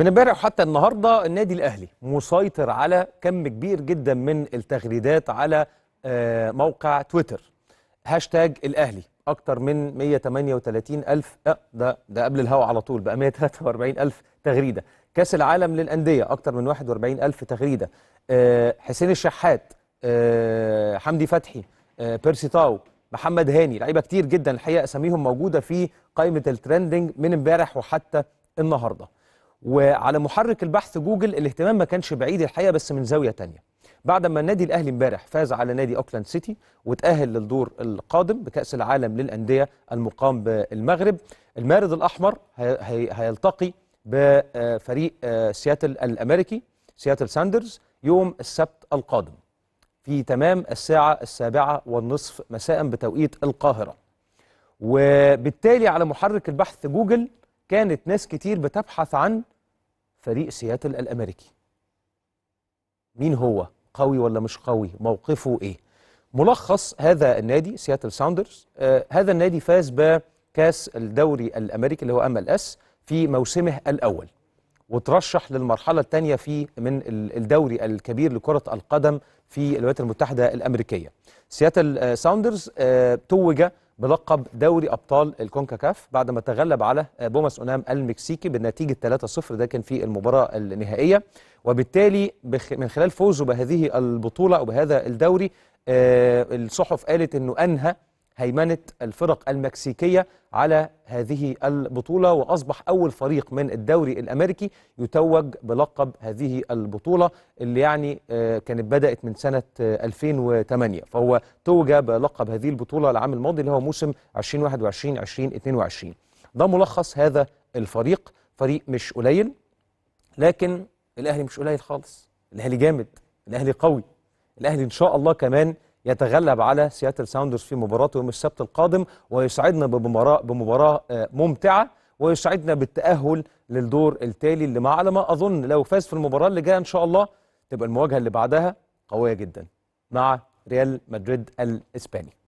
من امبارح وحتى النهارده النادي الاهلي مسيطر على كم كبير جدا من التغريدات على آه، موقع تويتر هاشتاج الاهلي اكتر من 138 الف أه ده ده قبل الهوا على طول بقى 143 الف تغريده كاس العالم للانديه اكتر من 41 الف تغريده أه حسين الشحات أه حمدي فتحي أه بيرسي تاو محمد هاني لعيبه كتير جدا الحقيقه اساميهم موجوده في قائمه الترندنج من امبارح وحتى النهارده وعلى محرك البحث جوجل الاهتمام ما كانش بعيد الحقيقه بس من زاويه تانية بعد ما النادي الاهلي امبارح فاز على نادي اوكلاند سيتي وتاهل للدور القادم بكاس العالم للانديه المقام بالمغرب المارد الاحمر هيلتقي بفريق آه، سياتل الامريكي سياتل ساندرز يوم السبت القادم في تمام الساعه السابعه والنصف مساء بتوقيت القاهره وبالتالي على محرك البحث جوجل كانت ناس كتير بتبحث عن فريق سياتل الأمريكي مين هو قوي ولا مش قوي موقفه إيه ملخص هذا النادي سياتل ساوندرز آه هذا النادي فاز بكاس الدوري الأمريكي اللي هو أم اس في موسمه الأول وترشح للمرحلة الثانية في من الدوري الكبير لكرة القدم في الولايات المتحدة الأمريكية سياتل آه، ساوندرز آه، توج بلقب دوري ابطال الكونكاكاف بعد ما تغلب على بوماس اونام المكسيكي بالنتيجه 3-0 ده كان في المباراه النهائيه وبالتالي من خلال فوزه بهذه البطوله او بهذا الدوري آه، الصحف قالت انه انهى هيمنة الفرق المكسيكية على هذه البطولة وأصبح أول فريق من الدوري الأمريكي يتوج بلقب هذه البطولة اللي يعني آه، كانت بدأت من سنة 2008 آه، فهو توج بلقب هذه البطولة العام الماضي اللي هو موسم 2021-2022 ده ملخص هذا الفريق فريق مش قليل لكن الأهلي مش قليل خالص الأهلي جامد الأهلي قوي الأهلي إن شاء الله كمان يتغلب على سياتل ساوندرز في مباراته يوم السبت القادم ويسعدنا بمباراه بمباراه ممتعه ويسعدنا بالتاهل للدور التالي اللي على ما اظن لو فاز في المباراه اللي جايه ان شاء الله تبقى المواجهه اللي بعدها قويه جدا مع ريال مدريد الاسباني